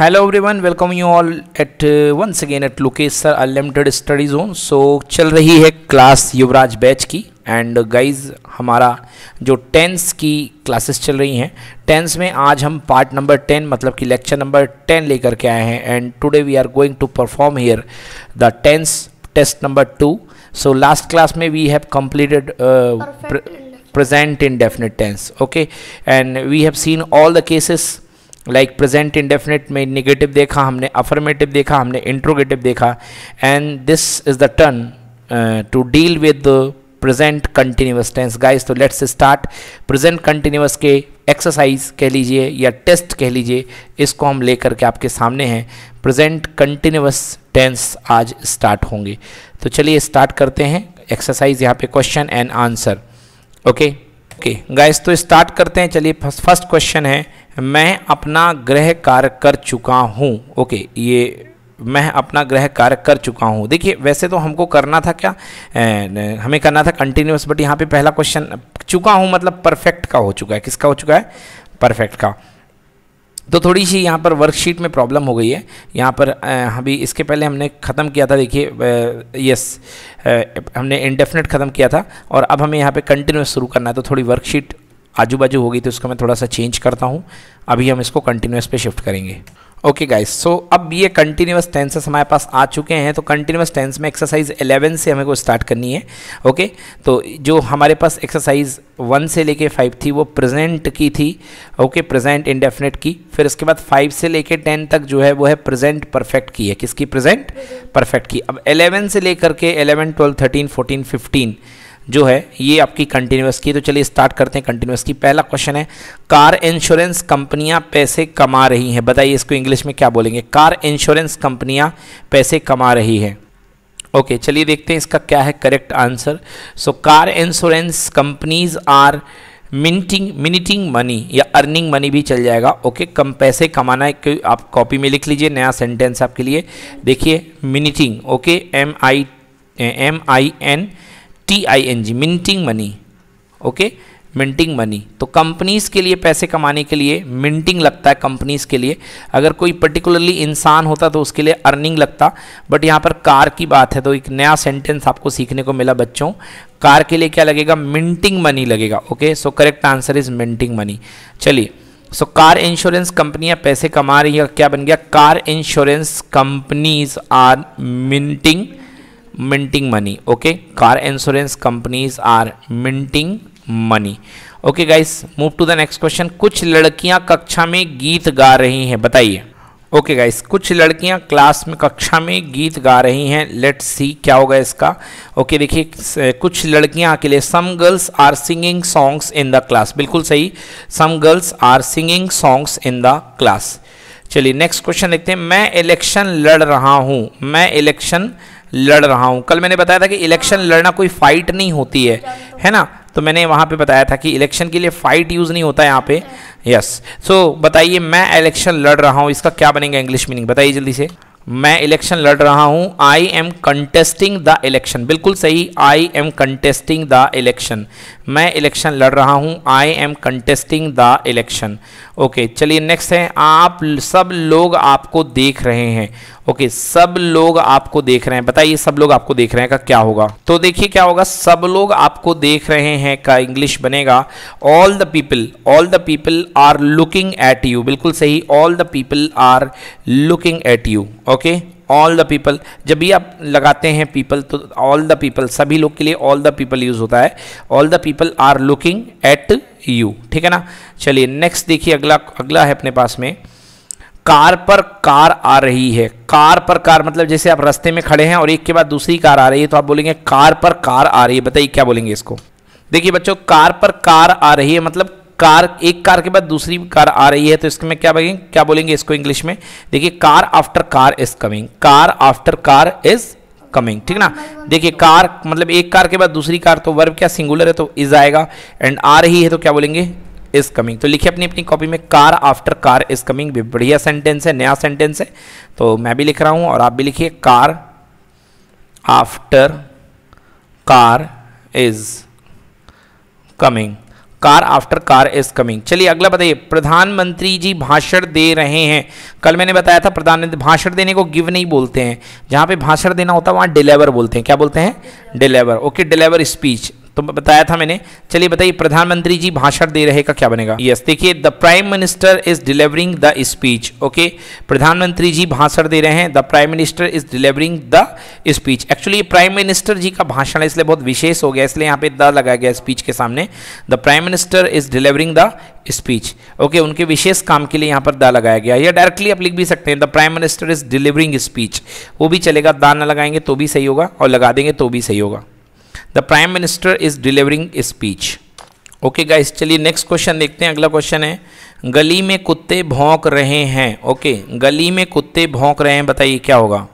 Hello everyone welcome you all at once again at Lokesh sir unlimited study zone so चल रही है class Yuvraj batch की and guys हमारा जो tense की क्लासेस चल रही हैं टेंस में आज हम पार्ट नंबर टेन मतलब कि लेक्चर नंबर टेन लेकर के आए हैं and today we are going to perform here the tense test number two so last class में we have completed present indefinite tense okay and we have seen all the cases like present indefinite में negative देखा हमने affirmative देखा हमने interrogative देखा and this is the turn to deal with present continuous tense guys तो let's start present continuous के exercise कह लीजिए या टेस्ट कह लीजिए इसको हम लेकर के आपके सामने हैं प्रेजेंट कंटिन्यूस टेंस आज स्टार्ट होंगे तो चलिए स्टार्ट करते हैं एक्सरसाइज यहाँ पे question and answer okay okay guys तो स्टार्ट करते हैं चलिए फर्स्ट क्वेश्चन है मैं अपना ग्रह कार्य कर चुका हूँ ओके ये मैं अपना ग्रह कार्य कर चुका हूँ देखिए वैसे तो हमको करना था क्या ए, हमें करना था कंटिन्यूस बट यहाँ पे पहला क्वेश्चन चुका हूँ मतलब परफेक्ट का हो चुका है किसका हो चुका है परफेक्ट का तो थोड़ी सी यहाँ पर वर्कशीट में प्रॉब्लम हो गई है यहाँ पर अभी इसके पहले हमने ख़त्म किया था देखिए यस हमने इंडेफिनेट ख़त्म किया था और अब हमें यहाँ पे कंटिन्यूस शुरू करना है तो थोड़ी वर्कशीट आजू बाजू होगी तो उसको मैं थोड़ा सा चेंज करता हूँ अभी हम इसको कंटिन्यूस पे शिफ्ट करेंगे ओके गाइस सो अब ये कंटिन्यूस टेंसेस हमारे पास आ चुके हैं तो कंटिन्यूस टेंस में एक्सरसाइज 11 से हमें को स्टार्ट करनी है ओके okay? तो जो हमारे पास एक्सरसाइज 1 से लेके 5 थी वो प्रेजेंट की थी ओके प्रेजेंट इंडेफिनेट की फिर उसके बाद 5 से लेके 10 तक जो है वो है प्रेजेंट परफेक्ट की है किसकी प्रेजेंट परफेक्ट की अब 11 से लेकर के 11 12 13 14 15 जो है ये आपकी कंटिन्यूस की तो चलिए स्टार्ट करते हैं कंटिन्यूस की पहला क्वेश्चन है कार इंश्योरेंस कंपनियां पैसे कमा रही हैं बताइए इसको इंग्लिश में क्या बोलेंगे कार इंश्योरेंस कंपनियां पैसे कमा रही हैं ओके चलिए देखते हैं इसका क्या है correct answer so car insurance companies are minting minting money या अर्निंग मनी भी चल जाएगा ओके okay, कम पैसे कमाना है आप कॉपी में लिख लीजिए नया सेंटेंस आपके लिए देखिए minting okay M I M I N T I N G minting money okay minting money तो कंपनीज़ के लिए पैसे कमाने के लिए मिंटिंग लगता है कंपनीज़ के लिए अगर कोई पर्टिकुलरली इंसान होता तो उसके लिए अर्निंग लगता बट यहाँ पर कार की बात है तो एक नया सेंटेंस आपको सीखने को मिला बच्चों कार के लिए क्या लगेगा मिंटिंग मनी लगेगा okay so correct answer is minting money चलिए सो कार इंश्योरेंस कंपनियाँ पैसे कमा रही है क्या बन गया car insurance companies are minting minting money okay car insurance companies are minting money okay guys move to the next question कुछ लड़कियां कक्षा में गीत गा रही हैं बताइए ओके okay गाइस कुछ लड़कियां क्लास में कक्षा में गीत गा रही हैं लेट्स सी क्या होगा इसका ओके okay, देखिए कुछ लड़कियां लिए some girls are singing songs in the class बिल्कुल सही some girls are singing songs in the class चलिए नेक्स्ट क्वेश्चन देखते हैं मैं इलेक्शन लड़ रहा हूँ मैं इलेक्शन लड़ रहा हूँ कल मैंने बताया था कि इलेक्शन लड़ना कोई फाइट नहीं होती है है ना तो मैंने वहाँ पे बताया था कि इलेक्शन के लिए फाइट यूज़ नहीं होता यहाँ पे यस सो बताइए मैं इलेक्शन लड़ रहा हूँ इसका क्या बनेगा इंग्लिश मीनिंग बताइए जल्दी से मैं इलेक्शन लड़ रहा हूँ I am contesting the election बिल्कुल सही I am contesting the election मैं इलेक्शन लड़ रहा हूँ I am contesting the election okay चलिए नेक्स्ट है आप सब लोग आपको देख रहे हैं ओके सब लोग आपको देख रहे हैं बताइए सब लोग आपको देख रहे हैं का क्या होगा तो देखिए क्या होगा सब लोग आपको देख रहे हैं का इंग्लिश बनेगा all the people all the people are looking at you बिल्कुल सही all the people are looking at you okay all the people जब भी आप लगाते हैं पीपल तो ऑल द पीपल सभी लोग के लिए ऑल द पीपल यूज़ होता है all the people are looking at you ठीक है ना चलिए नेक्स्ट देखिए अगला अगला है अपने पास में कार पर कार आ रही है कार पर कार मतलब जैसे आप रास्ते में खड़े हैं और एक के बाद दूसरी कार आ रही है तो आप बोलेंगे कार पर कार आ रही है बताइए क्या बोलेंगे इसको देखिए बच्चों कार पर कार आ रही है मतलब कार एक कार के बाद दूसरी कार आ रही है तो इसमें क्या बोलेंगे क्या बोलेंगे इसको इंग्लिश में देखिए car after car is coming car after car is coming ठीक ना देखिए कार मतलब एक कार के बाद दूसरी कार तो वर्ब क्या सिंगुलर है तो इज आएगा एंड आ रही है तो क्या बोलेंगे इज कमिंग तो लिखिए अपनी अपनी कॉपी में car after car is coming भी बढ़िया सेंटेंस है नया सेंटेंस है तो मैं भी लिख रहा हूं और आप भी लिखिए car after car is coming car after car is coming चलिए अगला बताइए प्रधानमंत्री जी भाषण दे रहे हैं कल मैंने बताया था प्रधानमंत्री भाषण देने को गिव नहीं बोलते हैं जहां पे भाषण देना होता है वहां डिलीवर बोलते हैं क्या बोलते हैं डिलीवर ओके डिलीवर स्पीच तो बताया था मैंने चलिए बताइए प्रधानमंत्री जी भाषण दे रहे का क्या बनेगा यस देखिए the prime minister is delivering the speech okay प्रधानमंत्री जी भाषण दे रहे हैं the prime minister is delivering the speech actually prime minister जी का भाषण इसलिए बहुत विशेष हो गया इसलिए यहाँ पे द लगाया गया स्पीच के सामने the prime minister is delivering the speech okay उनके विशेष काम के लिए यहाँ पर द लगाया गया या डायरेक्टली आप लिख भी सकते हैं the prime minister is delivering speech वो भी चलेगा दा ना लगाएंगे तो भी सही होगा और लगा देंगे तो भी सही होगा the prime minister is delivering speech okay guys चलिए नेक्स्ट क्वेश्चन देखते हैं अगला क्वेश्चन है गली में कुत्ते भौंक रहे हैं ओके okay, गली में कुत्ते भौंक रहे हैं बताइए क्या होगा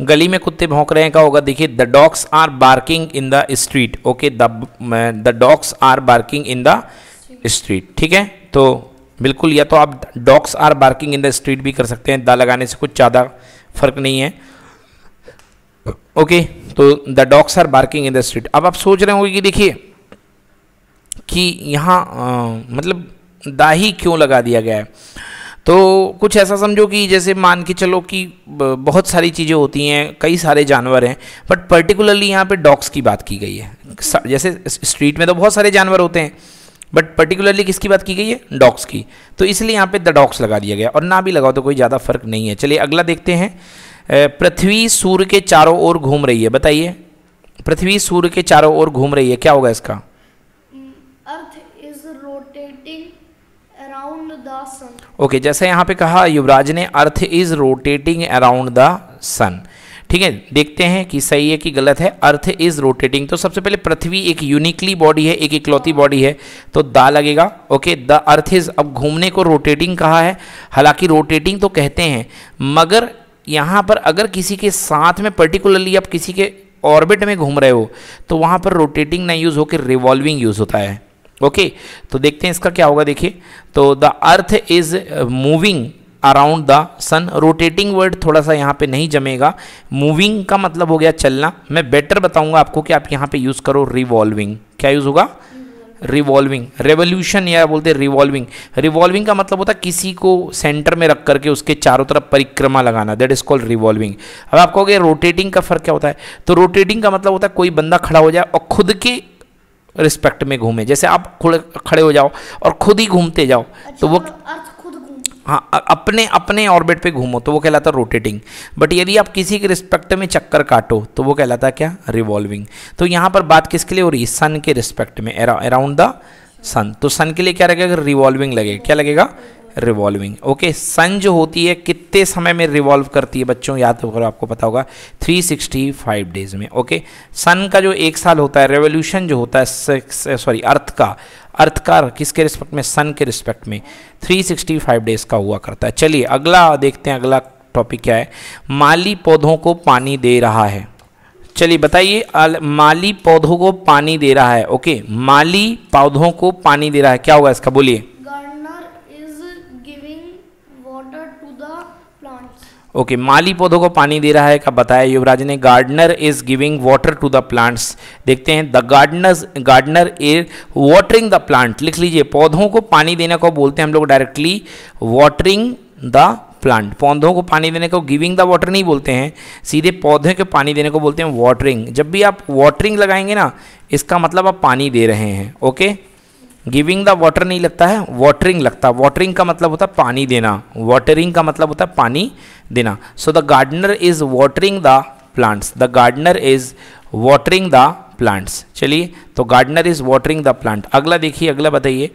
गली में कुत्ते भौंक रहे हैं क्या होगा देखिए the dogs are barking in the street okay the dogs are barking in the street ठीक है तो बिल्कुल या तो आप dogs are barking in the street भी कर सकते हैं द लगाने से कुछ ज़्यादा फर्क नहीं है ओके तो the dogs are barking in the street अब आप सोच रहे होंगे कि देखिए कि यहाँ मतलब दाही क्यों लगा दिया गया है तो कुछ ऐसा समझो कि जैसे मान के चलो कि बहुत सारी चीज़ें होती हैं कई सारे जानवर हैं बट पर्टिकुलरली यहाँ पे डॉग्स की बात की गई है जैसे स्ट्रीट में तो बहुत सारे जानवर होते हैं बट पर्टिकुलरली किसकी बात की गई है डॉग्स की तो इसलिए यहाँ पे द डॉग्स लगा दिया गया और ना भी लगाओ तो कोई ज़्यादा फर्क नहीं है चलिए अगला देखते हैं पृथ्वी सूर्य के चारों ओर घूम रही है बताइए पृथ्वी सूर्य के चारों ओर घूम रही है क्या होगा इसका earth is rotating around the sun okay जैसे यहां पे कहा युवराज ने earth is rotating around the sun ठीक है देखते हैं कि सही है कि गलत है अर्थ इज रोटेटिंग तो सबसे पहले पृथ्वी एक यूनिकली बॉडी है एक इकलौती बॉडी है तो दा लगेगा ओके द अर्थ इज अब घूमने को रोटेटिंग कहा है हालांकि रोटेटिंग तो कहते हैं मगर यहाँ पर अगर किसी के साथ में पर्टिकुलरली आप किसी के ऑर्बिट में घूम रहे हो तो वहाँ पर रोटेटिंग ना यूज़ होकर रिवॉल्विंग यूज़ होता है ओके तो देखते हैं इसका क्या होगा देखिए तो the earth is moving around the sun rotating word थोड़ा सा यहाँ पे नहीं जमेगा मूविंग का मतलब हो गया चलना मैं बेटर बताऊँगा आपको कि आप यहाँ पे यूज़ करो रिवॉल्विंग क्या यूज़ होगा रिवॉल्विंग रेवोल्यूशन या बोलते हैं रिवॉल्विंग रिवॉल्विंग का मतलब होता है किसी को सेंटर में रख करके उसके चारों तरफ परिक्रमा लगाना दैट इज कॉल्ड रिवॉल्विंग अब आप कहोगे रोटेटिंग का फर्क क्या होता है तो रोटेटिंग का मतलब होता है कोई बंदा खड़ा हो जाए और खुद के रिस्पेक्ट में घूमे जैसे आप खड़े हो जाओ और खुद ही घूमते जाओ तो अच्छा, तो वो मतलब हाँ अपने अपने ऑर्बिट पे घूमो तो वो कहलाता है रोटेटिंग बट यदि आप किसी के रिस्पेक्ट में चक्कर काटो तो वो कहलाता है क्या रिवॉल्विंग तो यहाँ पर बात किसके लिए हो रही है सन के रिस्पेक्ट में अराउंड द सन तो सन के लिए क्या लगेगा रिवॉल्विंग लगेगा क्या लगेगा रिवॉल्विंग ओके सन जो होती है कितने समय में रिवॉल्व करती है बच्चों याद करो आपको पता होगा 365 डेज में ओके okay? सन का जो एक साल होता है रेवोल्यूशन जो होता है सॉरी अर्थ का अर्थ का किसके रिस्पेक्ट में सन के रिस्पेक्ट में 365 डेज का हुआ करता है चलिए अगला देखते हैं अगला टॉपिक क्या है माली पौधों को पानी दे रहा है चलिए बताइए माली पौधों को पानी दे रहा है ओके माली पौधों को पानी दे रहा है क्या होगा इसका बोलिए ओके माली पौधों को पानी दे रहा है क्या बताया युवराज ने gardener is giving water to the plants देखते हैं the gardener gardener is watering the plant लिख लीजिए पौधों को पानी देने को बोलते हैं हम लोग डायरेक्टली वाटरिंग द प्लांट पौधों को पानी देने को गिविंग द वाटर नहीं बोलते हैं सीधे पौधे को पानी देने को बोलते हैं वाटरिंग जब भी आप वाटरिंग लगाएंगे ना इसका मतलब आप पानी दे रहे हैं ओके गिविंग द वाटर नहीं लगता है वाटरिंग लगता है वाटरिंग का मतलब होता है पानी देना वाटरिंग का मतलब होता है पानी देना so the gardener is watering the plants the gardener is watering the plants चलिए तो gardener is watering the plant अगला देखिए अगला बताइए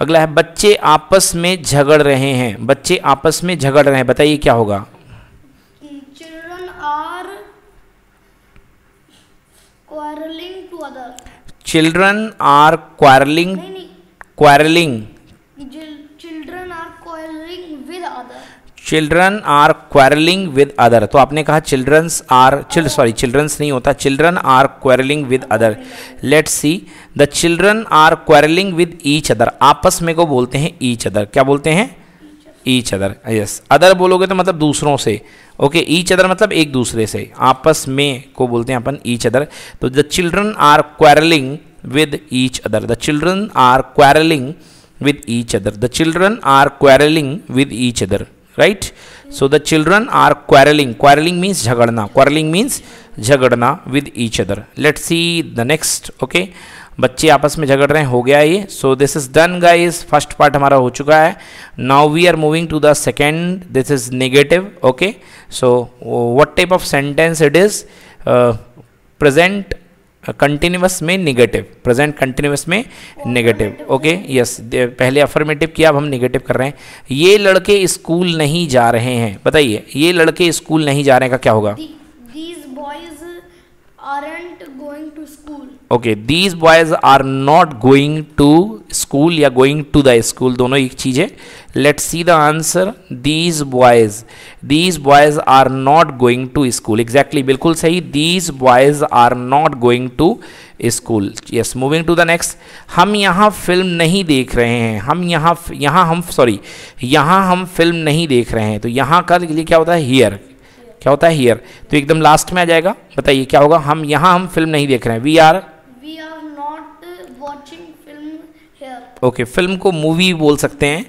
अगला है बच्चे आपस में झगड़ रहे हैं बच्चे आपस में झगड़ रहे हैं बताइए क्या होगा children are quarreling to other children are quarreling quarreling children are quarreling with other children are quarreling with other तो आपने कहा childrens are child sorry childrens नहीं होता children are quarreling with other let see the children are quarreling with each other आपस में को बोलते हैं ईच अदर क्या बोलते हैं ईच अदर यस अदर बोलोगे तो मतलब दूसरों से ओके ईच अदर मतलब एक दूसरे से आपस में को बोलते हैं अपन ईच अदर तो the children are quarreling with each other the children are quarreling with each other the children are quarreling with each other right so the children are quarreling quarreling means झगड़ना quarreling means झगड़ना with each other let see the next okay बच्चे आपस में झगड़ रहे हैं हो गया ये so this is done guys first part हमारा हो चुका है now we are moving to the second this is negative okay so what type of sentence it is present continuous में निगेटिव प्रेजेंट कंटिन्यूस में निगेटिव ओके यस पहले affirmative किया अब हम निगेटिव कर रहे हैं ये लड़के स्कूल नहीं जा रहे हैं बताइए ये लड़के स्कूल नहीं जा रहे का क्या होगा these boys aren't okay these boys are not going to school या गोइंग टू द स्कूल दोनों एक चीज़ है let see the answer these boys these boys are not going to school exactly बिल्कुल सही these boys are not going to school yes moving to the next हम यहाँ film नहीं देख रहे हैं हम यहाँ यहाँ हम सॉरी यहाँ हम फिल्म नहीं देख रहे हैं तो यहाँ का लिए क्या होता है हियर क्या होता है हियर तो एकदम लास्ट में आ जाएगा बताइए क्या होगा हम यहाँ हम फिल्म नहीं देख रहे हैं वी आर ओके फिल्म को मूवी बोल सकते हैं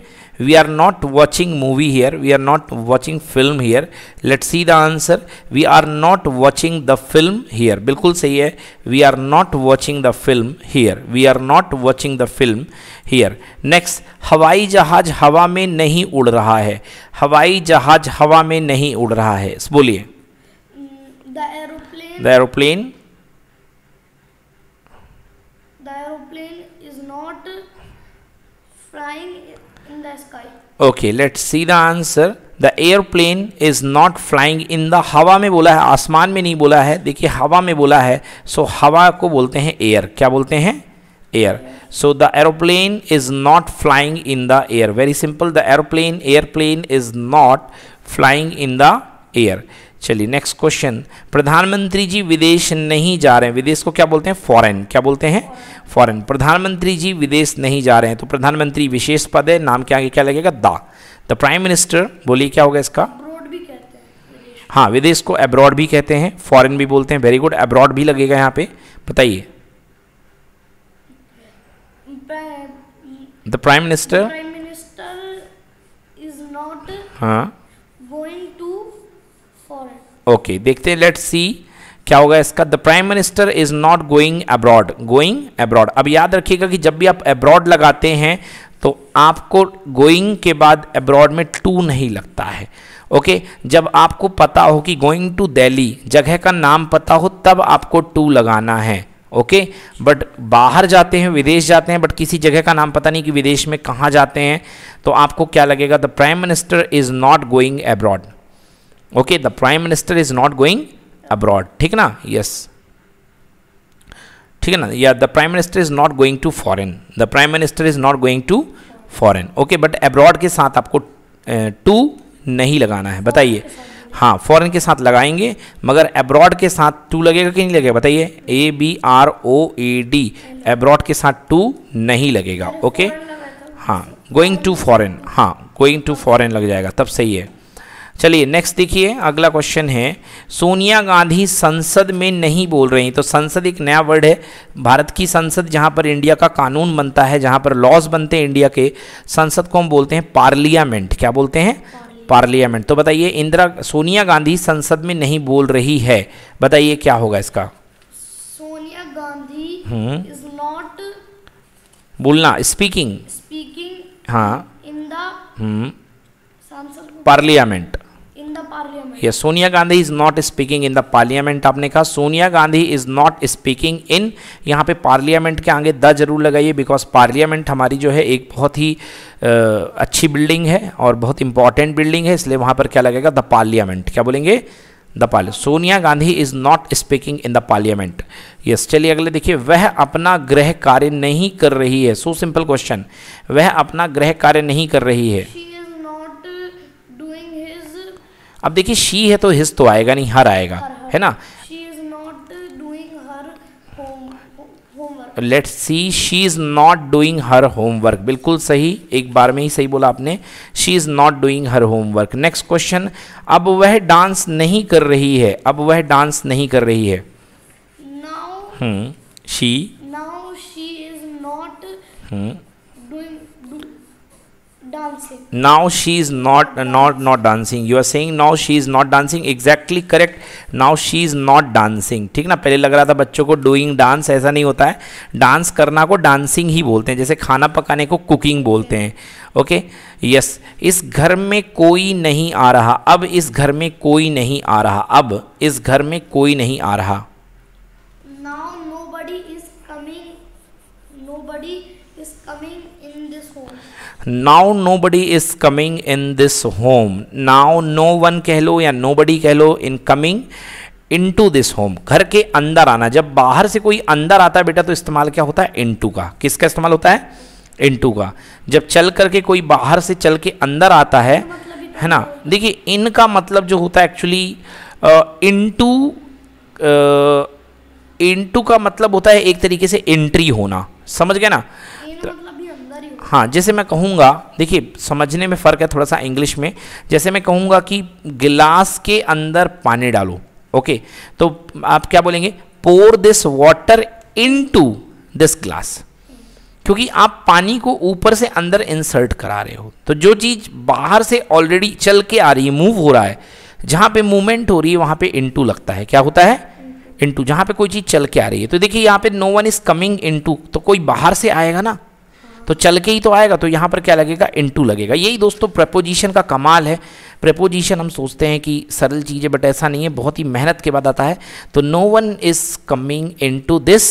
we are not watching movie here we are not watching film here let see the answer we are not watching the film here बिल्कुल सही है we are not watching the film here we are not watching the film here next हवाई जहाज हवा में नहीं उड़ रहा है हवाई जहाज हवा में नहीं उड़ रहा है बोलिए the aeroplane the aeroplane is not flying in the sky. Okay, let's see the answer. The airplane is not flying in the हवा में बोला है आसमान में नहीं बोला है देखिए हवा में बोला है सो so, हवा को बोलते हैं एयर क्या बोलते हैं air so the aeroplane is not flying in the air very simple the aeroplane airplane is not flying in the air चलिए नेक्स्ट क्वेश्चन प्रधानमंत्री जी विदेश नहीं जा रहे हैं विदेश को क्या बोलते हैं फॉरेन क्या बोलते हैं फॉरेन प्रधानमंत्री जी विदेश नहीं जा रहे हैं तो प्रधानमंत्री विशेष पद है नाम के आगे क्या लगेगा दा द प्राइम मिनिस्टर बोलिए क्या होगा इसका हाँ विदेश को अब्रॉड भी कहते हैं फॉरेन भी बोलते हैं वेरी गुड अब्रॉड भी लगेगा यहाँ पे बताइए द प्राइम मिनिस्टर हाँ ओके देखते हैं लेट सी क्या होगा इसका the prime minister is not going abroad going abroad अब याद रखिएगा कि जब भी आप अब्रॉड लगाते हैं तो आपको गोइंग के बाद अब्रॉड में टू नहीं लगता है ओके okay, जब आपको पता हो कि गोइंग टू दिल्ली जगह का नाम पता हो तब आपको टू लगाना है ओके okay? बट बाहर जाते हैं विदेश जाते हैं बट किसी जगह का नाम पता नहीं कि विदेश में कहाँ जाते हैं तो आपको क्या लगेगा the prime minister is not going abroad okay the prime minister is not going abroad ठीक ना यस ठीक है ना या the prime minister is not going to foreign the prime minister is not going to foreign okay but abroad के साथ आपको to नहीं लगाना है बताइए हाँ फॉरेन के साथ लगाएंगे मगर अब्रॉड के साथ टू लगेगा कि नहीं लगेगा बताइए A B R O A D abroad के साथ टू नहीं लगेगा ओके हाँ गोइंग टू फॉरेन हाँ गोइंग टू फॉरेन लग जाएगा तब सही है चलिए नेक्स्ट देखिए अगला क्वेश्चन है सोनिया गांधी संसद में नहीं बोल रही तो संसद एक नया वर्ड है भारत की संसद जहां पर इंडिया का कानून बनता है जहां पर लॉज बनते हैं इंडिया के संसद को हम बोलते हैं पार्लियामेंट क्या बोलते हैं पार्लियामेंट तो बताइए इंदिरा सोनिया गांधी संसद में नहीं बोल रही है बताइए क्या होगा इसका Sonia Gandhi is hmm. Not बोलना स्पीकिंग स्पीकिंग हाँ इन द पार्लियामेंट ये Sonia Gandhi is not speaking in the parliament आपने कहा Sonia Gandhi is not speaking in यहाँ पे पार्लियामेंट के आगे द जरूर लगाइए बिकॉज पार्लियामेंट हमारी जो है एक बहुत ही आ, अच्छी बिल्डिंग है और बहुत इंपॉर्टेंट बिल्डिंग है इसलिए वहाँ पर क्या लगेगा द पार्लियामेंट क्या बोलेंगे the parlia Sonia Gandhi is not speaking in the parliament yes चलिए अगले देखिए वह अपना गृह कार्य नहीं कर रही है सो सिंपल क्वेश्चन वह अपना गृह कार्य नहीं कर रही है अब देखिए शी है तो हिस्स तो आएगा नहीं हर आएगा है ना let see she is not doing her homework बिल्कुल सही एक बार में ही सही बोला आपने she is not doing her homework next question अब वह डांस नहीं कर रही है अब वह डांस नहीं कर रही है she now she is not doing dancing now she is not uh, not not dancing you are saying now she is not dancing exactly correct now she is not dancing theek na pehle lag raha tha bachcho ko doing dance aisa nahi hota hai dance karna ko dancing hi bolte hain jaise khana pakane ko cooking bolte hain okay okay? Yes yes. इस घर में कोई नहीं आ रहा अब इस घर में कोई नहीं आ रहा अब इस घर में कोई नहीं आ रहा now nobody is coming nobody is coming now nobody is coming in this home now no one कह लो या नो बडी कह लो in coming into this home घर के अंदर आना जब बाहर से कोई अंदर आता है बेटा तो इस्तेमाल क्या होता है इन टू का किसका इस्तेमाल होता है इन टू का जब चल करके कोई बाहर से चल के अंदर आता है है ना देखिए इन का मतलब जो होता है actually into into का मतलब होता है एक तरीके से एंट्री होना समझ गए ना हाँ जैसे मैं कहूँगा देखिए समझने में फ़र्क है थोड़ा सा इंग्लिश में जैसे मैं कहूँगा कि गिलास के अंदर पानी डालो ओके तो आप क्या बोलेंगे pour this water into this glass क्योंकि आप पानी को ऊपर से अंदर इंसर्ट करा रहे हो तो जो चीज़ बाहर से ऑलरेडी चल के आ रही है मूव हो रहा है जहाँ पे मूवमेंट हो रही है वहाँ पे इनटू लगता है क्या होता है इनटू जहाँ पे कोई चीज़ चल के आ रही है तो देखिए यहाँ पे no one is coming into तो कोई बाहर से आएगा ना तो चल के ही तो आएगा तो यहाँ पर क्या लगेगा इनटू लगेगा यही दोस्तों प्रपोजिशन का कमाल है प्रपोजिशन हम सोचते हैं कि सरल चीज़ है बट ऐसा नहीं है बहुत ही मेहनत के बाद आता है तो no one is coming to this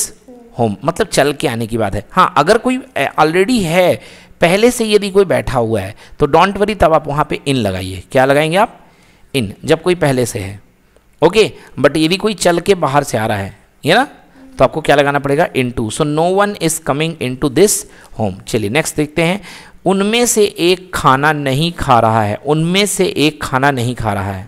home मतलब चल के आने की बात है हाँ अगर कोई ऑलरेडी है पहले से यदि कोई बैठा हुआ है तो डोंट वरी तब आप वहाँ पे इन लगाइए क्या लगाएंगे आप इन जब कोई पहले से है ओके बट यदि कोई चल के बाहर से आ रहा है ये ना तो आपको क्या लगाना पड़ेगा into so no one is coming into this home चलिए नेक्स्ट देखते हैं उनमें से एक खाना नहीं खा रहा है उनमें से एक खाना नहीं खा रहा है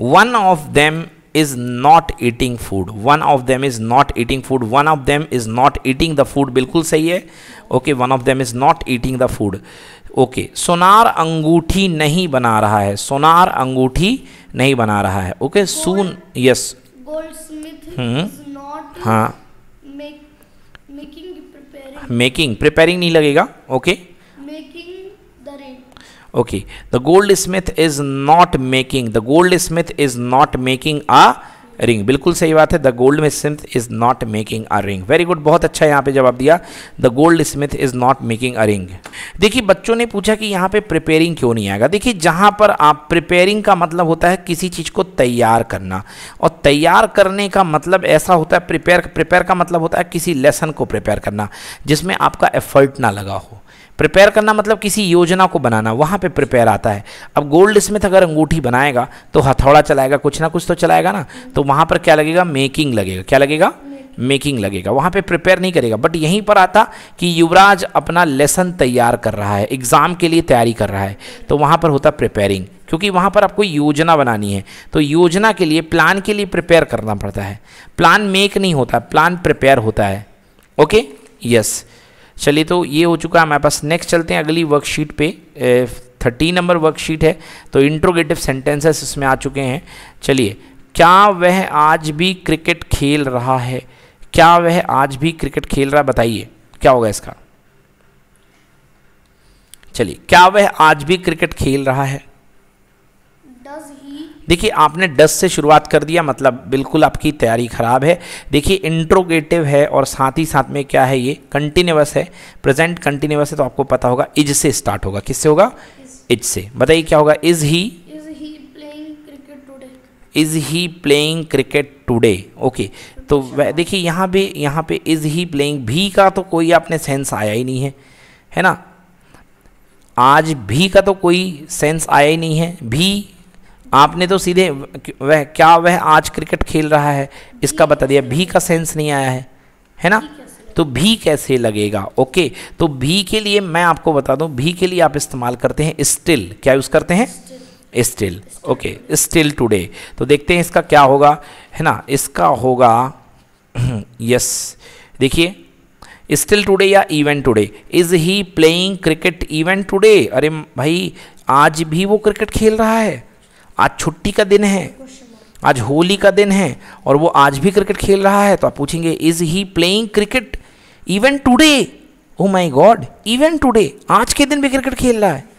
one of them is not eating food one of them is not eating food one of them is not eating the food बिल्कुल सही है okay one of them is not eating the food okay सोनार अंगूठी नहीं बना रहा है सोनार अंगूठी नहीं बना रहा है ओके सून यस हाँ मेकिंग प्रिपेयरिंग नहीं लगेगा okay okay the goldsmith is not making the goldsmith is not making a ring बिल्कुल सही बात है द गोल्ड में smith is not making a ring very good बहुत अच्छा यहाँ पे जवाब दिया the goldsmith is not making a ring देखिए बच्चों ने पूछा कि यहाँ पे प्रिपेयरिंग क्यों नहीं आएगा देखिए जहाँ पर आप प्रिपेयरिंग का मतलब होता है किसी चीज़ को तैयार करना और तैयार करने का मतलब ऐसा होता है प्रिपेयर प्रिपेयर का मतलब होता है किसी लेसन को प्रिपेयर करना जिसमें आपका एफर्ट ना लगा हो प्रिपेयर करना मतलब किसी योजना को बनाना वहाँ पे प्रिपेयर आता है अब गोल्ड तो स्मिथ अगर अंगूठी बनाएगा तो हथौड़ा चलाएगा कुछ ना कुछ तो चलाएगा ना तो वहाँ पर क्या लगेगा मेकिंग लगेगा क्या लगेगा मेकिंग लगेगा वहाँ पे प्रिपेयर नहीं करेगा बट यहीं पर आता कि युवराज अपना लेसन तैयार कर रहा है एग्ज़ाम के लिए तैयारी कर रहा है तो वहाँ पर होता प्रिपेयरिंग क्योंकि वहाँ पर आपको योजना बनानी है तो योजना के लिए प्लान के लिए प्रिपेयर करना पड़ता है प्लान मेक नहीं होता प्लान प्रिपेयर होता है ओके यस चलिए तो ये हो चुका है हमारे पास नेक्स्ट चलते हैं अगली वर्कशीट पे थर्टी नंबर वर्कशीट है तो इंट्रोगेटिव सेंटेंसेस इसमें आ चुके हैं चलिए क्या वह आज भी क्रिकेट खेल रहा है क्या वह आज भी क्रिकेट खेल रहा है बताइए क्या होगा इसका चलिए क्या वह आज भी क्रिकेट खेल रहा है देखिए आपने डस से शुरुआत कर दिया मतलब बिल्कुल आपकी तैयारी ख़राब है देखिए इंट्रोगेटिव है और साथ ही साथ में क्या है ये कंटिन्यूस है प्रेजेंट कंटिन्यूस है तो आपको पता होगा इज से स्टार्ट होगा किससे होगा इज से बताइए क्या होगा is he is he playing cricket today okay तो अच्छा। देखिए यहाँ पे यहाँ पे इज ही प्लेइंग भी का तो कोई आपने सेंस आया ही नहीं है है ना आज भी का तो कोई सेंस आया ही नहीं है भी आपने तो सीधे वह क्या वह आज क्रिकेट खेल रहा है इसका बता दिया भी का सेंस नहीं आया है है ना तो भी कैसे लगेगा ओके तो भी के लिए मैं आपको बता दूं भी के लिए आप इस्तेमाल करते हैं स्टिल क्या यूज़ करते हैं स्टिल ओके स्टिल टुडे तो देखते हैं इसका क्या होगा है ना इसका होगा यस देखिए स्टिल टुडे या even today is he playing cricket even today अरे भाई आज भी वो क्रिकेट खेल रहा है आज छुट्टी का दिन है आज होली का दिन है और वो आज भी क्रिकेट खेल रहा है तो आप पूछेंगे is he playing cricket even today oh my God even today आज के दिन भी क्रिकेट खेल रहा है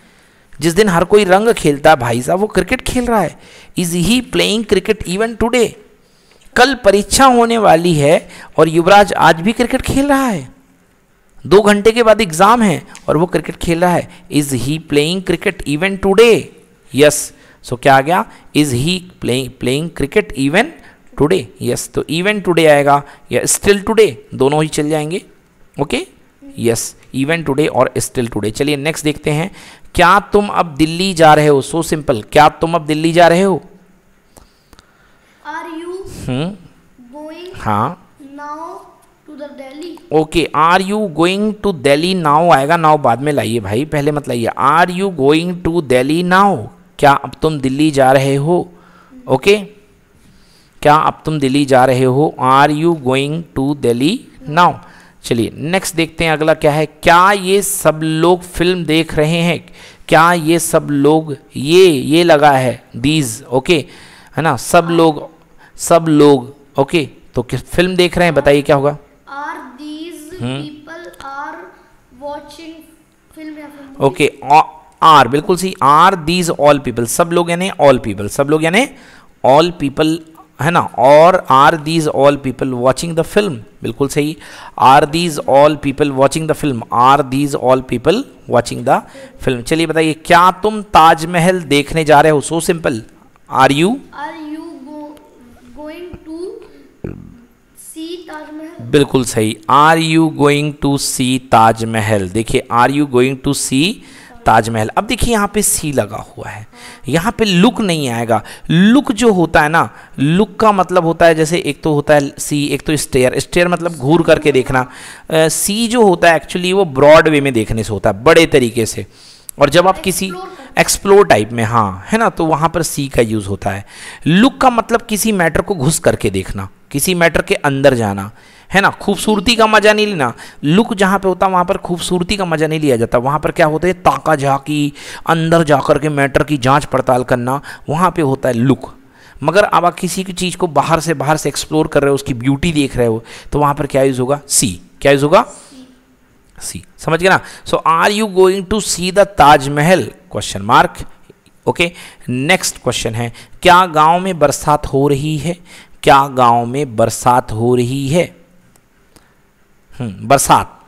जिस दिन हर कोई रंग खेलता है भाई साहब वो क्रिकेट खेल रहा है is he playing cricket even today कल परीक्षा होने वाली है और युवराज आज भी क्रिकेट खेल रहा है दो घंटे के बाद एग्जाम है और वो क्रिकेट खेल रहा है is he playing cricket even today yes so क्या आ गया is he playing playing cricket even today yes तो इवन टुडे आएगा या स्टिल टुडे दोनों ही चल जाएंगे ओके यस इवन टुडे और स्टिल टुडे चलिए नेक्स्ट देखते हैं क्या तुम अब दिल्ली जा रहे हो सो so सिंपल क्या तुम अब दिल्ली जा रहे हो आर यू हाँ okay are you going to Delhi now आएगा नाउ बाद में लाइए भाई पहले मत लाइए are you going to Delhi now क्या अब तुम दिल्ली जा रहे हो ओके क्या अब तुम दिल्ली जा रहे हो are you going to Delhi now चलिए नेक्स्ट देखते हैं अगला क्या है क्या ये सब लोग फिल्म देख रहे हैं क्या ये सब लोग ये ये लगा है दीज ओके है ना सब लोग सब लोग ओके तो किस फिल्म देख रहे हैं बताइए क्या होगा are these people are watching film okay are बिल्कुल सही आर दीज ऑल पीपल सब लोग यानी ऑल पीपल सब लोग यानी ऑल पीपल है ना और are these all people watching the film बिल्कुल सही are these all people watching the film are these all people watching the film चलिए बताइए क्या तुम ताजमहल देखने जा रहे हो so simple are you are you going to सी ताजमहल बिल्कुल सही आर यू गोइंग टू सी ताजमहल देखिए आर यू गोइंग टू सी ताजमहल अब देखिए यहाँ पे सी लगा हुआ है यहाँ पे लुक नहीं आएगा लुक जो होता है ना लुक का मतलब होता है जैसे एक तो होता है सी एक तो स्टेयर स्टेयर मतलब घूर करके देखना सी जो होता है एक्चुअली वो ब्रॉडवे में देखने से होता है बड़े तरीके से और जब आप किसी एक्सप्लोर टाइप में हाँ है ना तो वहाँ पर सी का यूज़ होता है लुक का मतलब किसी मैटर को घुस करके देखना किसी मैटर के अंदर जाना है ना खूबसूरती का मज़ा नहीं लेना लुक जहाँ पे होता है वहाँ पर खूबसूरती का मज़ा नहीं लिया जाता वहाँ पर क्या होता है ताका झाकी अंदर जाकर के मैटर की जाँच पड़ताल करना वहाँ पर होता है लुक मगर अब आप किसी की चीज़ को बाहर से बाहर से एक्सप्लोर कर रहे हो उसकी ब्यूटी देख रहे हो तो वहाँ पर क्या यूज़ होगा सी क्या यूज़ होगा सी समझ गए ना सो are you going to see the Taj Mahal question mark okay next question है क्या गांव में बरसात हो रही है क्या गांव में बरसात हो रही है हम्म, बरसात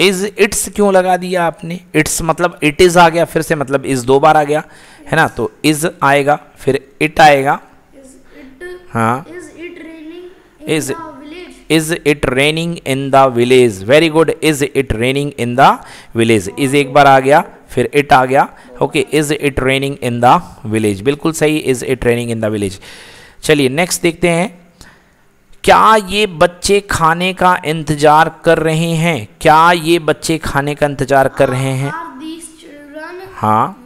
इज इट्स हम्म। क्यों लगा दिया आपने इट्स मतलब इट इज आ गया फिर से मतलब इज दो बार आ गया है ना तो इज आएगा फिर इट आएगा हाँ is is it raining in the village very good is it raining in the village is एक बार आ गया फिर इट आ गया okay is it raining in the village बिल्कुल सही is it raining in the village चलिए नेक्स्ट देखते हैं क्या ये बच्चे खाने का इंतजार कर रहे हैं क्या ये बच्चे खाने का इंतजार कर रहे हैं हाँ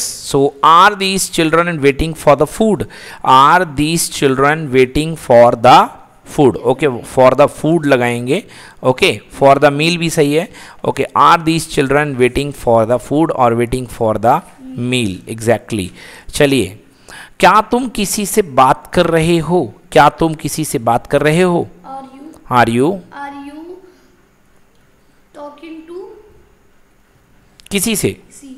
so are these children children waiting for the food are these children waiting for the food okay for the food लगाएंगे ओके फॉर द मील भी सही है okay are these children waiting for the food और waiting for the meal exactly चलिए क्या तुम किसी से बात कर रहे हो क्या तुम किसी से बात कर रहे हो are you are you talking to किसी से See.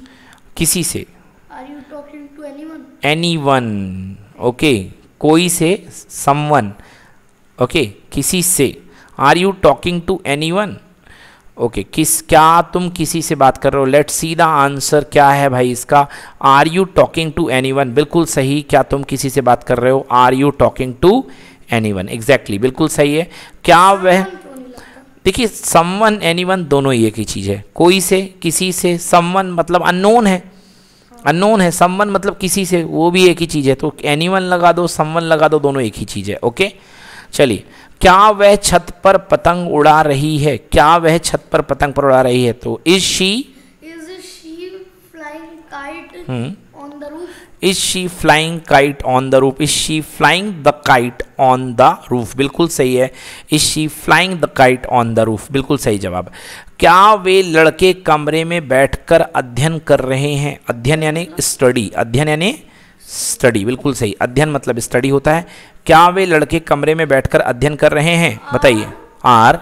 किसी से are you talking to anyone okay कोई से समवन ओके okay. किसी से are you talking to anyone okay okay, किस क्या तुम किसी से बात कर रहे हो लेट सी द आंसर क्या है भाई इसका are you talking to anyone बिल्कुल सही क्या तुम किसी से बात कर रहे हो are you talking to anyone exactly बिल्कुल सही है क्या वह देखिए समवन एनी वन दोनों ही एक ही चीज़ है कोई से किसी से समवन मतलब अननोन है अननोन है समवन मतलब किसी से वो भी एक ही चीज़ है तो एनी वन लगा दो समवन लगा दो दोनों एक ही चीज़ है ओके चलिए क्या वह छत पर पतंग उड़ा रही है क्या वह छत पर पतंग पर उड़ा रही है तो is she hmm. Is she flying kite on the roof is she flying the kite on the roof बिल्कुल सही है is she flying the kite on the roof बिल्कुल सही जवाब क्या वे लड़के कमरे में बैठकर अध्ययन कर रहे हैं अध्ययन यानी स्टडी अध्ययन यानी स्टडी बिल्कुल सही अध्ययन मतलब स्टडी होता है क्या वे लड़के कमरे में बैठकर अध्ययन कर रहे हैं बताइए आर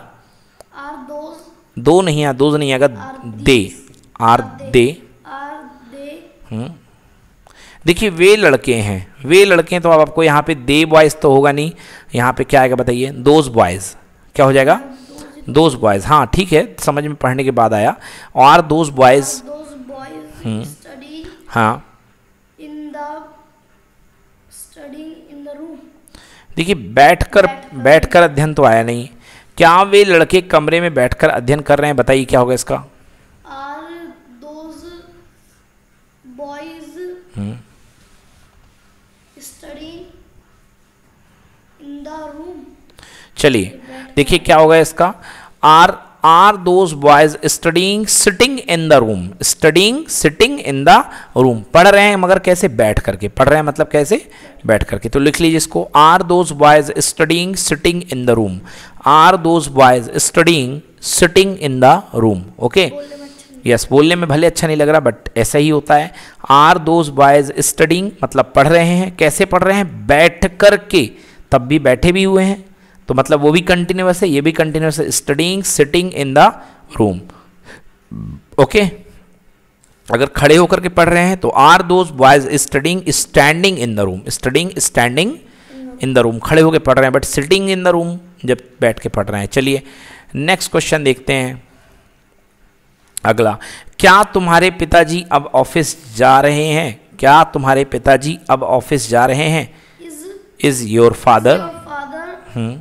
दो नहीं है दो नहीं आएगा दे आर दे हम्म। देखिए वे लड़के हैं वे लड़के हैं तो अब आपको यहाँ पे दे बॉयज़ तो होगा नहीं यहाँ पे क्या आएगा बताइए दोज बॉयज़ क्या हो जाएगा दोज बॉयज़ हाँ ठीक है समझ में पढ़ने के बाद आया और दोज बॉयज़ हम्म। हाँ in studying in the room देखिए बैठकर बैठकर अध्ययन तो आया नहीं क्या वे लड़के कमरे में बैठकर अध्ययन कर रहे हैं बताइए क्या होगा इसका are those boys study in the room चलिए देखिए क्या होगा इसका are are those boys studying sitting in the room studying sitting in the room पढ़ रहे हैं मगर कैसे बैठ करके पढ़ रहे हैं मतलब कैसे बैठ करके तो लिख लीजिए इसको are those boys studying sitting in the room are those boys studying sitting in the room okay yes yes, बोलने में भले अच्छा नहीं लग रहा बट ऐसा ही होता है आर दोज बॉयज स्टडिंग मतलब पढ़ रहे हैं कैसे पढ़ रहे हैं बैठ कर के तब भी बैठे भी हुए हैं तो मतलब वो भी कंटिन्यूस है ये भी कंटिन्यूस है studying sitting in the room okay अगर खड़े होकर के पढ़ रहे हैं तो are those boys studying standing in the room studying standing in the room खड़े होकर पढ़ रहे हैं but sitting in the room जब बैठ के पढ़ रहे हैं चलिए नेक्स्ट क्वेश्चन देखते हैं अगला क्या तुम्हारे पिताजी अब ऑफिस जा रहे हैं क्या तुम्हारे पिताजी अब ऑफिस जा रहे हैं is your father hmm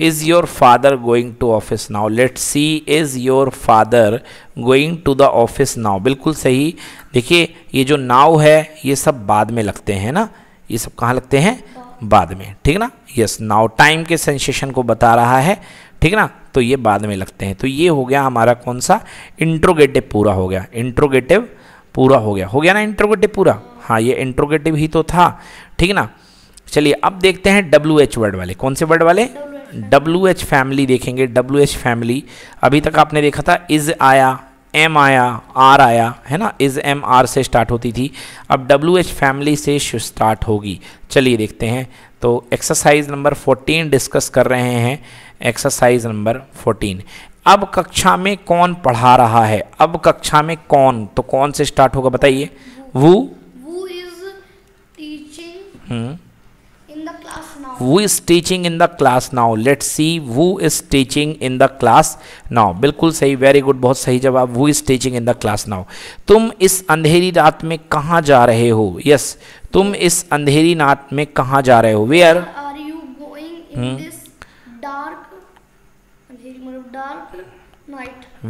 is your father going to office now let see is your father going to the office now बिल्कुल सही देखिए ये जो नाव है ये सब बाद में लगते हैं ना ये सब कहाँ लगते हैं बाद में ठीक ना यस नाउ टाइम के सेंसेशन को बता रहा है ठीक ना तो ये बाद में लगते हैं तो ये हो गया हमारा कौन सा इंट्रोगेटिव पूरा हो गया इंट्रोगेटिव पूरा हो गया हो गया ना इंट्रोगेटिव पूरा हाँ ये इंट्रोगेटिव ही तो था ठीक ना चलिए अब देखते हैं डब्ल्यू एच वर्ड वाले कौन से वर्ड वाले डब्ल्यू एच फैमिली देखेंगे डब्ल्यू एच फैमिली अभी तक आपने देखा था इज़ आया एम आया आर आया है ना इज़ एम आर से स्टार्ट होती थी अब डब्ल्यू एच फैमिली से स्टार्ट होगी चलिए देखते हैं तो एक्सरसाइज नंबर 14 डिस्कस कर रहे हैं एक्सरसाइज नंबर 14 अब कक्षा में कौन पढ़ा रहा है अब कक्षा में कौन तो कौन से स्टार्ट होगा बताइए वो वो is teaching in the class who is teaching in the class now let see who is teaching in the class now बिल्कुल सही वेरी गुड बहुत सही जवाब who is teaching in the class now तुम इस अंधेरी रात में कहाँ जा रहे हो यस yes, तुम इस अंधेरी रात में कहाँ जा रहे हो where are are you going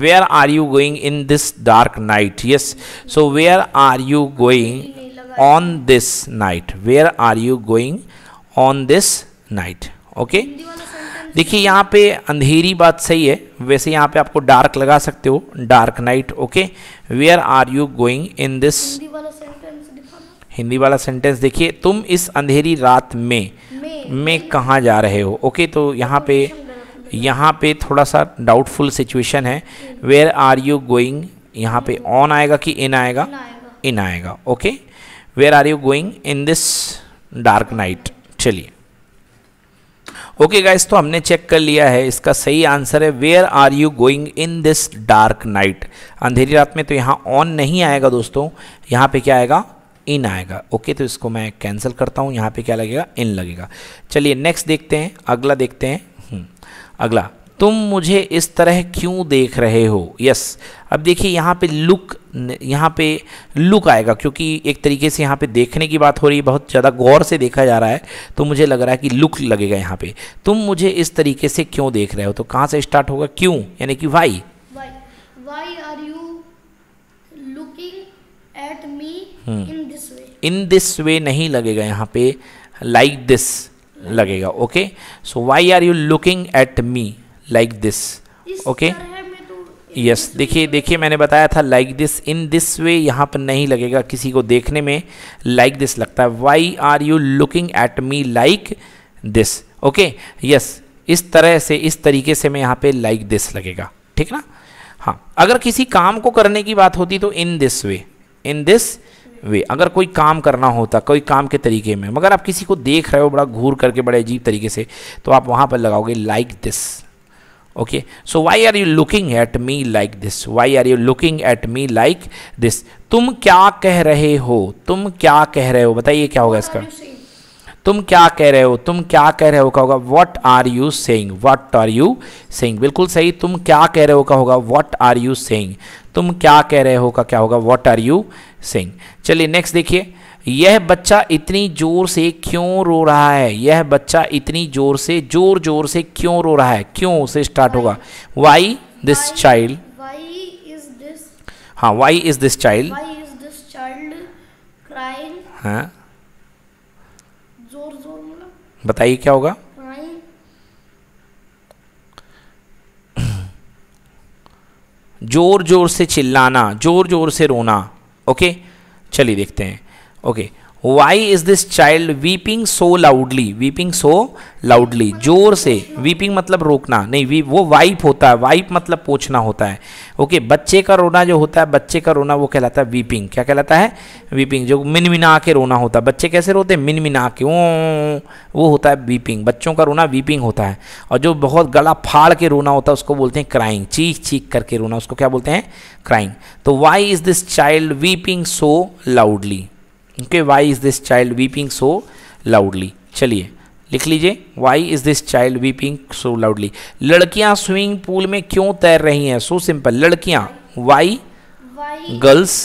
where are are you going in this dark night yes so where are are you going on this night where are you going on this night okay देखिए यहाँ पे अंधेरी बात सही है वैसे यहाँ पे आपको डार्क लगा सकते हो dark night okay where are you going in this Hindi वाला सेंटेंस देखिए तुम इस अंधेरी रात में में कहाँ जा रहे हो ओके तो यहाँ पे यहाँ पे थोड़ा सा डाउटफुल सिचुएशन है वेयर आर यू गोइंग यहाँ पे ऑन आएगा कि इन आएगा इन आएगा okay where are you going in this dark night चलिए ओके गाइस तो हमने चेक कर लिया है इसका सही आंसर है where are you going in this dark night अंधेरी रात में तो यहाँ ऑन नहीं आएगा दोस्तों यहाँ पे क्या आएगा इन आएगा ओके तो इसको मैं कैंसिल करता हूँ यहाँ पे क्या लगेगा इन लगेगा चलिए नेक्स्ट देखते हैं अगला देखते हैं हम्म, अगला तुम मुझे इस तरह क्यों देख रहे हो यस अब देखिए यहाँ पे लुक यहाँ पे लुक आएगा क्योंकि एक तरीके से यहाँ पे देखने की बात हो रही है बहुत ज़्यादा गौर से देखा जा रहा है तो मुझे लग रहा है कि लुक लगेगा यहाँ पे तुम मुझे इस तरीके से क्यों देख रहे हो तो कहाँ से स्टार्ट होगा क्यों यानी कि why why are you looking at me in this way in this way नहीं लगेगा यहाँ पे लाइक like दिस लगेगा okay so why are you looking at me like this okay yes देखिए देखिए मैंने बताया था like this in this way यहाँ पर नहीं लगेगा किसी को देखने में लाइक like दिस लगता है why are you looking at me like this okay yes इस तरह से इस तरीके से मैं यहाँ पे लाइक like दिस लगेगा ठीक ना हाँ अगर किसी काम को करने की बात होती तो इन दिस वे इन दिस वे अगर कोई काम करना होता कोई काम के तरीके में मगर आप किसी को देख रहे हो बड़ा घूर करके बड़े अजीब तरीके से तो आप वहाँ पर लगाओगे like like this okay so why are you looking at me like this why are you looking at me like this तुम क्या कह रहे हो तुम क्या कह रहे हो बताइए क्या होगा इसका तुम क्या कह रहे हो तुम क्या कह रहे हो का होगा what are you saying what are you saying बिल्कुल सही तुम क्या कह रहे हो का होगा वॉट आर यू सेइंग तुम क्या कह रहे हो का क्या होगा वॉट आर यू सेइंग चलिए नेक्स्ट देखिए यह बच्चा इतनी ज़ोर से क्यों रो रहा है यह बच्चा इतनी ज़ोर से ज़ोर ज़ोर से क्यों रो रहा है क्यों से स्टार्ट होगा वाई दिस चाइल्ड हाँ वाई इज दिस चाइल्ड हाँ बताइए क्या होगा जोर जोर से चिल्लाना जोर जोर से रोना ओके चलिए देखते हैं okay why is this child weeping so loudly weeping so loudly जोर से वीपिंग मतलब रोकना नहीं वी वो वाइप होता है वाइप मतलब पोछना होता है ओके okay, बच्चे का रोना जो होता है बच्चे का रोना वो कहलाता है वीपिंग क्या कहलाता है वीपिंग जो मिनमिना के रोना होता है बच्चे कैसे रोते हैं मिनमिना के ओ वो होता है वीपिंग बच्चों का रोना वीपिंग होता है और जो बहुत गला फाड़ के रोना होता है उसको बोलते हैं क्राइंग चीख चीख करके रोना उसको क्या बोलते हैं क्राइंग तो why is this child weeping so loudly okay why is this child weeping so loudly चलिए लिख लीजिए why is this child weeping so loudly लड़कियां स्विमिंग पूल में क्यों तैर रही हैं सो सिंपल लड़कियां वाई गर्ल्स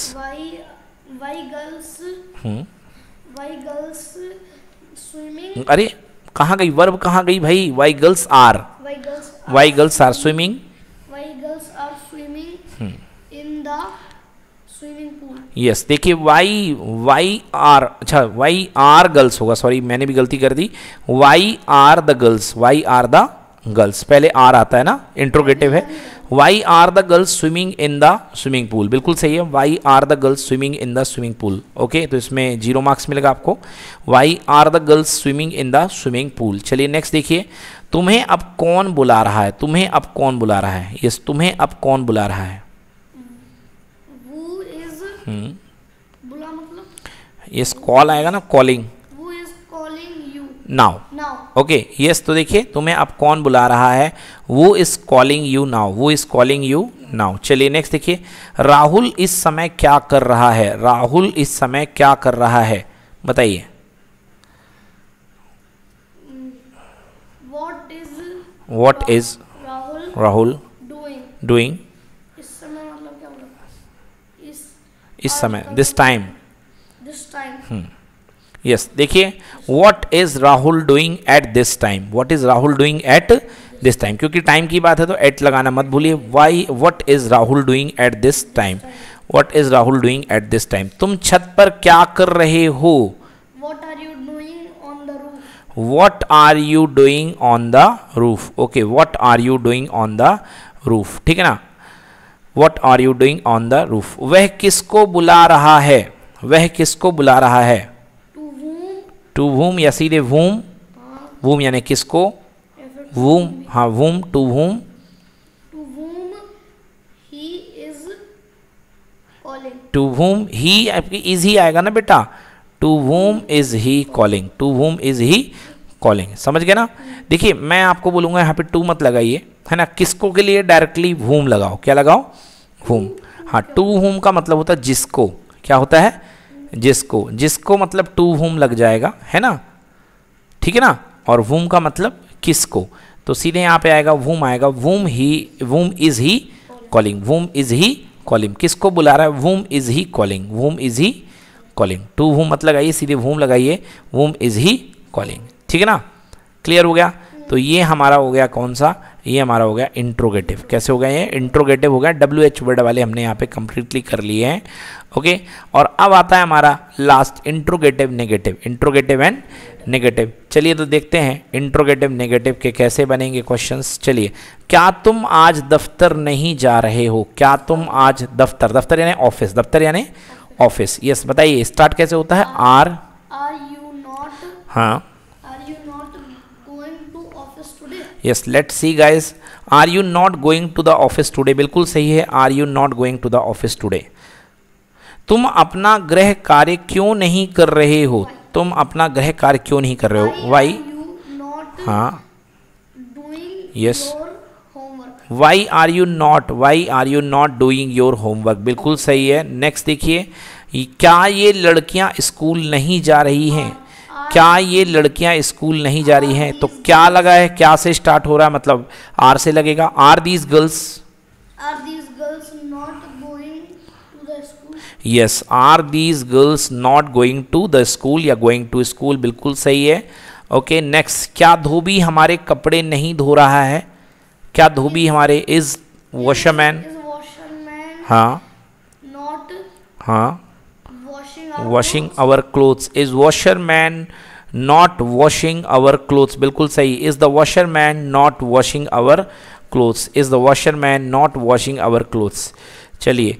हम्म। अरे कहाँ गई वर्ब कहाँ गई भाई why girls are why girls are swimming why girls are swimming in the yes देखिए वाई वाई आर अच्छा वाई आर गर्ल्स होगा सॉरी मैंने भी गलती कर दी why are the girls why are the girls पहले आर आता है ना इंट्रोगेटिव है why are the girls swimming in the swimming pool बिल्कुल सही है why are the girls swimming in the swimming pool okay तो इसमें जीरो मार्क्स मिलेगा आपको why are the girls swimming in the swimming pool चलिए next देखिए तुम्हें अब कौन बुला रहा है तुम्हें अब कौन बुला रहा है यस तुम्हें अब कौन बुला रहा है हम्म। बुला मतलब यस कॉल आएगा ना कॉलिंग नाउ ओके यस तो देखिए तुम्हें अब कौन बुला रहा है वो इज कॉलिंग यू नाउ वो इज कॉलिंग यू नाउ चलिए नेक्स्ट देखिए राहुल इस समय क्या कर रहा है राहुल इस समय क्या कर रहा है बताइए वॉट इज राहुल डूइंग इस समय this time this time yes देखिए what is Rahul doing at this time what is Rahul doing at this time क्योंकि टाइम की बात है तो एट लगाना मत भूलिए why what is Rahul doing at this time what is Rahul doing at this time तुम छत पर क्या कर रहे हो what are you doing on the roof what are you doing on the roof okay what are you doing on the roof ठीक है ना what are you doing on the roof वह किसको बुला रहा है वह किसको बुला रहा है टू वूम या सीधे वूम वूम यानी किसको वूम हा वूम टू वूम टू वूम ही आपकी इज ही आएगा ना बेटा to whom is he calling to whom is he calling समझ गए ना देखिए मैं आपको बोलूंगा यहाँ पे टू मत लगाइए है ना किसको के लिए डायरेक्टली वूम लगाओ क्या लगाओ हुम हाँ टू हुम का मतलब होता है जिसको क्या होता है जिसको जिसको मतलब टू हुम लग जाएगा है ना ठीक है ना और वुम का मतलब किसको तो सीधे यहाँ पे आएगा वुम आएगा whom he whom is he calling whom is he calling किसको बुला रहा है whom is he calling whom is he calling to whom मत लगाइए सीधे वुम लगाइए वुम इज़ ही कॉलिंग ठीक है ना क्लियर हो गया तो ये हमारा हो गया कौन सा ये हमारा हो गया इंट्रोगेटिव कैसे हो गया ये इंट्रोगेटिव हो गया डब्ल्यू एच वर्ड वाले हमने यहाँ पे कंप्लीटली कर लिए हैं ओके और अब आता है हमारा last interrogative negative interrogative and negative चलिए तो देखते हैं इंट्रोगेटिव नेगेटिव के कैसे बनेंगे क्वेश्चंस चलिए क्या तुम आज दफ्तर नहीं जा रहे हो क्या तुम आज दफ्तर दफ्तर यानी ऑफिस दफ्तर यानी ऑफिस यस बताइए स्टार्ट कैसे होता है आर आर यू नॉट हाँ yes let see guys are you not going to the office today बिल्कुल सही है are you not going to the office today तुम अपना गृह कार्य क्यों नहीं कर रहे हो तुम अपना गृह कार्य क्यों नहीं कर रहे हो वाई हाँ yes why are you not why are you not doing your homework बिल्कुल सही है नेक्स्ट देखिए क्या ये लड़कियां स्कूल नहीं जा रही हैं हाँ. क्या ये लड़कियां स्कूल नहीं जा रही हैं तो क्या लगा है क्या से स्टार्ट हो रहा है मतलब आर से लगेगा are these girls yes are these girls not going to the school या गोइंग टू स्कूल बिल्कुल सही है ओके नेक्स्ट क्या धोबी हमारे कपड़े नहीं धो रहा है क्या धोबी हमारे इज वॉशरमैन हाँ हाँ washing our clothes is washer man not washing our clothes बिल्कुल सही is the washer man not washing our clothes is the washer man not washing our clothes चलिए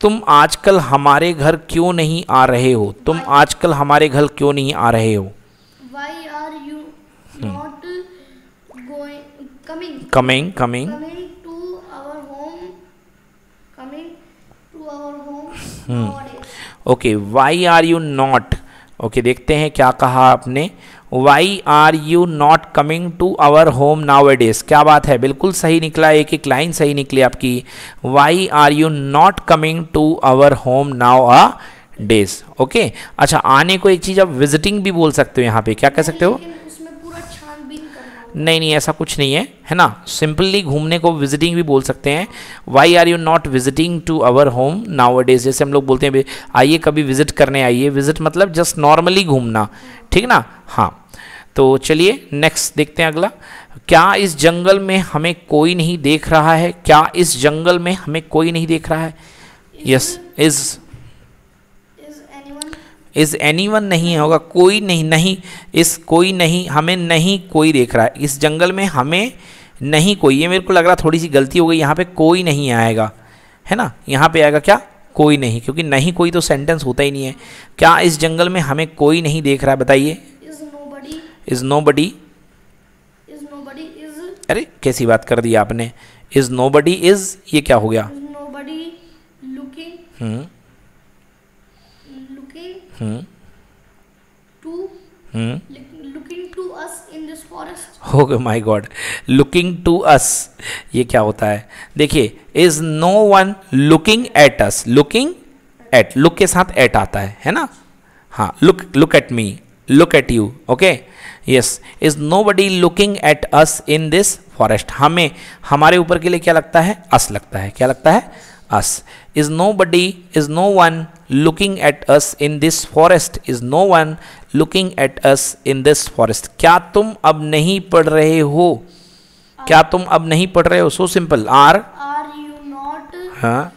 तुम आजकल हमारे घर क्यों नहीं आ रहे हो तुम आजकल हमारे घर क्यों नहीं आ रहे हो why are you not coming coming coming to our home coming to our home okay why are you not okay देखते हैं क्या कहा आपने why are you not coming to our home nowadays क्या बात है बिल्कुल सही निकला एक एक लाइन सही निकली आपकी why are you not coming to our home nowadays okay अच्छा आने को एक चीज़ आप विजिटिंग भी बोल सकते हो यहाँ पे क्या कह सकते हो नहीं नहीं ऐसा कुछ नहीं है है ना सिंपली घूमने को विजिटिंग भी बोल सकते हैं why are you not visiting to our home nowadays जैसे हम लोग बोलते हैं आइए कभी विजिट करने आइए विजिट मतलब जस्ट नॉर्मली घूमना ठीक ना हाँ तो चलिए नेक्स्ट देखते हैं अगला क्या इस जंगल में हमें कोई नहीं देख रहा है क्या इस जंगल में हमें कोई नहीं देख रहा है yes is is anyone नहीं होगा कोई नहीं नहीं इस कोई नहीं हमें नहीं कोई देख रहा है इस जंगल में हमें नहीं कोई ये मेरे को लग रहा थोड़ी सी गलती हो गई यहाँ पे कोई नहीं आएगा है ना यहाँ पे आएगा क्या कोई नहीं क्योंकि नहीं कोई तो सेंटेंस होता ही नहीं है क्या इस जंगल में हमें कोई नहीं देख रहा है बताइए इज़ नो बडी अरे कैसी बात कर दी आपने इज़ नो बडी इज़ ये क्या हो गया my God looking to us ये क्या होता है देखिए is no one looking at us looking at look के साथ एट आता है है ना हाँ look look at me look at you okay yes is nobody looking at us in this forest हमें हमारे ऊपर के लिए क्या लगता है अस लगता है क्या लगता है us. Is nobody, is no one looking at us in this forest? Is no one looking at us in this forest? क्या तुम अब नहीं पढ़ रहे हो क्या तुम अब नहीं पढ़ रहे हो सो सिंपल आर हाँ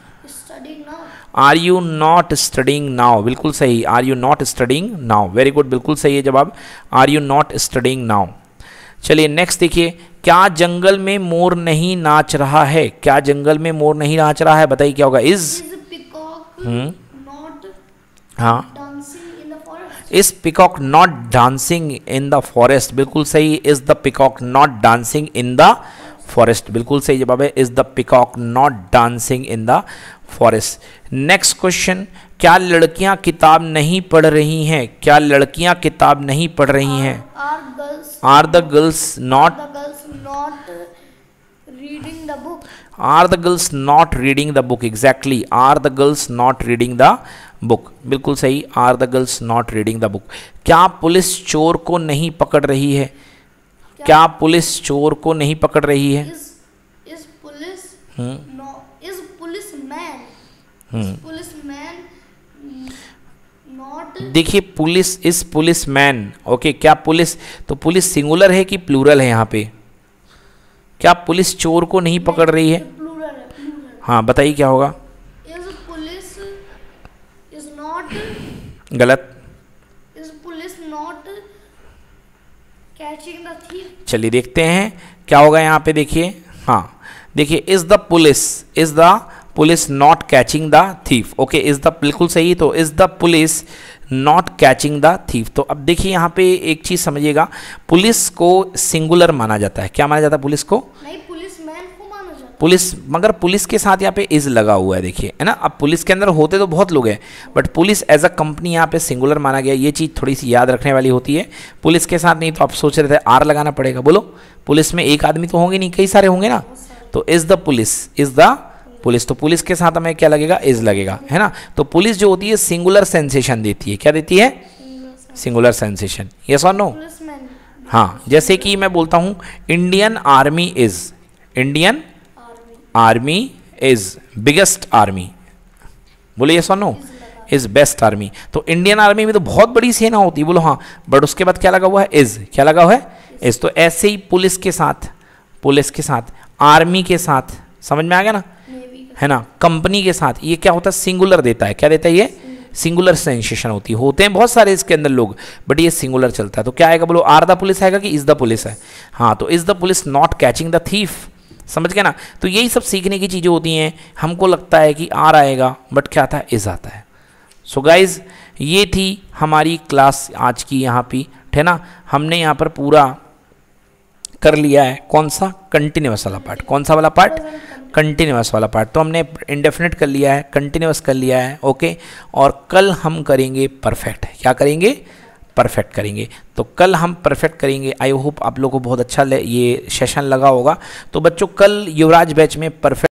are you not studying now बिल्कुल सही are you not studying now very good बिल्कुल सही है जवाब are you not studying now चलिए नेक्स्ट देखिए क्या जंगल में मोर नहीं नाच रहा है क्या जंगल में मोर नहीं नाच रहा है बताइए क्या होगा इज हम्म। हाँ is peacock not dancing in the forest बिल्कुल सही is the peacock not dancing in the forest बिल्कुल सही जवाब है is the peacock not dancing in the forest next question क्या लड़कियां किताब नहीं पढ़ रही हैं क्या लड़कियां किताब नहीं पढ़ रही हैं are the girls not not the uh, the book are the girls not reading the book exactly are the girls not reading book बिल्कुल सही are the girls not reading the book क्या पुलिस चोर को नहीं पकड़ रही है क्या, पुलिस चोर को नहीं पकड़ रही है हम्म. हम्म. देखिए police is police man okay क्या पुलिस तो पुलिस सिंगुलर है कि प्लूरल है यहाँ पे क्या पुलिस चोर को नहीं पकड़ रही है हाँ बताइए क्या होगा गलत चलिए देखते हैं क्या होगा यहाँ पे देखिए हाँ देखिए is the police is the police not catching the thief okay is the बिल्कुल सही तो is the police not catching the thief तो अब देखिए यहाँ पे एक चीज़ समझिएगा पुलिस को सिंगुलर माना जाता है क्या माना जाता है पुलिस को पुलिस मगर पुलिस के साथ यहाँ पे इज लगा हुआ है देखिए है ना अब पुलिस के अंदर होते तो बहुत लोग हैं but police as a company यहाँ पे सिंगुलर माना गया ये चीज़ थोड़ी सी याद रखने वाली होती है पुलिस के साथ नहीं तो आप सोच रहे थे आर लगाना पड़ेगा बोलो पुलिस में एक आदमी तो होंगे नहीं कई सारे होंगे ना तो is the police is the police तो पुलिस के साथ हमें क्या लगेगा इज लगेगा है ना तो पुलिस जो होती है सिंगुलर सेंसेशन देती है क्या देती है सिंगुलर सेंसेशन यस और नो हाँ जैसे कि मैं बोलता हूँ Indian army is Indian army is biggest army बोले यस और नो इज बेस्ट आर्मी तो इंडियन आर्मी में तो बहुत बड़ी सेना होती है बोलो हाँ बट उसके बाद क्या लगा हुआ है इज क्या लगा हुआ है इज तो ऐसे ही पुलिस के साथ पुलिस के साथ आर्मी के साथ समझ में आ गया ना है ना कंपनी के साथ ये क्या होता है सिंगुलर देता है क्या देता है ये सिंगुलर सेंसेशन होती है होते हैं बहुत सारे इसके अंदर लोग बट ये सिंगुलर चलता है तो क्या आएगा बोलो आर द पुलिस आएगा कि इज द पुलिस है हाँ तो is the police not catching the thief समझ गया ना तो यही सब सीखने की चीज़ें होती हैं हमको लगता है कि आर आएगा बट क्या आता है इज आता है सो so गाइज ये थी हमारी क्लास आज की यहाँ पर है ना हमने यहाँ पर पूरा कर लिया है कौन सा कंटिन्यूस वाला पार्ट कौन सा वाला पार्ट कंटिन्यूस वाला पार्ट तो हमने इंडेफिनेट कर लिया है कंटिन्यूस कर लिया है ओके और कल हम करेंगे परफेक्ट क्या करेंगे परफेक्ट करेंगे तो कल हम परफेक्ट करेंगे आई होप आप लोगों को बहुत अच्छा ये सेशन लगा होगा तो बच्चों कल युवराज बैच में परफेक्ट